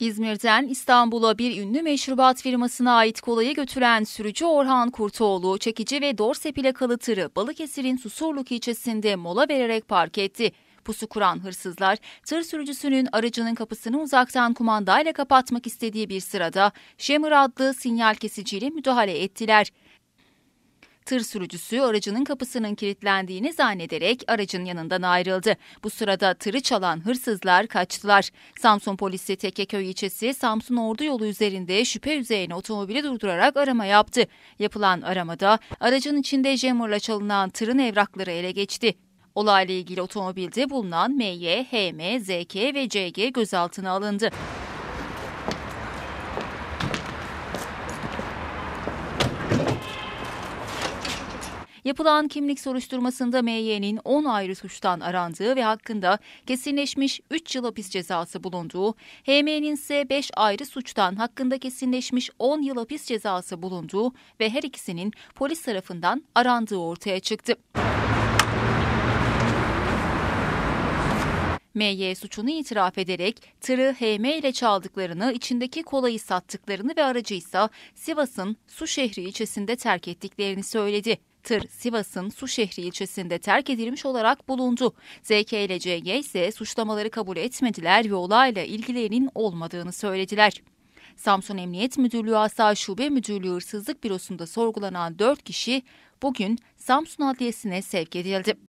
İzmir'den İstanbul'a bir ünlü meşrubat firmasına ait kolayı götüren sürücü Orhan Kurtoğlu, çekici ve dorsep ile tırı Balıkesir'in Susurluk ilçesinde mola vererek park etti. Pusu kuran hırsızlar, tır sürücüsünün aracının kapısını uzaktan kumandayla kapatmak istediği bir sırada Şemir adlı sinyal kesiciyle müdahale ettiler. Tır sürücüsü aracının kapısının kilitlendiğini zannederek aracın yanından ayrıldı. Bu sırada tırı çalan hırsızlar kaçtılar. Samsun polisi Tekeköy ilçesi Samsun Ordu yolu üzerinde şüphe üzerine otomobili durdurarak arama yaptı. Yapılan aramada aracın içinde Jammer'la çalınan tırın evrakları ele geçti. Olayla ilgili otomobilde bulunan MY, HM, ZK ve CG gözaltına alındı. Yapılan kimlik soruşturmasında MY'nin 10 ayrı suçtan arandığı ve hakkında kesinleşmiş 3 yıl hapis cezası bulunduğu, HM'nin ise 5 ayrı suçtan hakkında kesinleşmiş 10 yıl hapis cezası bulunduğu ve her ikisinin polis tarafından arandığı ortaya çıktı. MY suçunu itiraf ederek tırı HM ile çaldıklarını, içindeki kolayı sattıklarını ve aracıysa Sivas'ın Su Şehri ilçesinde terk ettiklerini söyledi. Tır Sivas'ın Su Şehri ilçesinde terk edilmiş olarak bulundu. ZK ile CG ise suçlamaları kabul etmediler ve olayla ilgilerinin olmadığını söylediler. Samsun Emniyet Müdürlüğü Asal Şube Müdürlüğü Hırsızlık Bürosu'nda sorgulanan 4 kişi bugün Samsun Adliyesi'ne sevk edildi.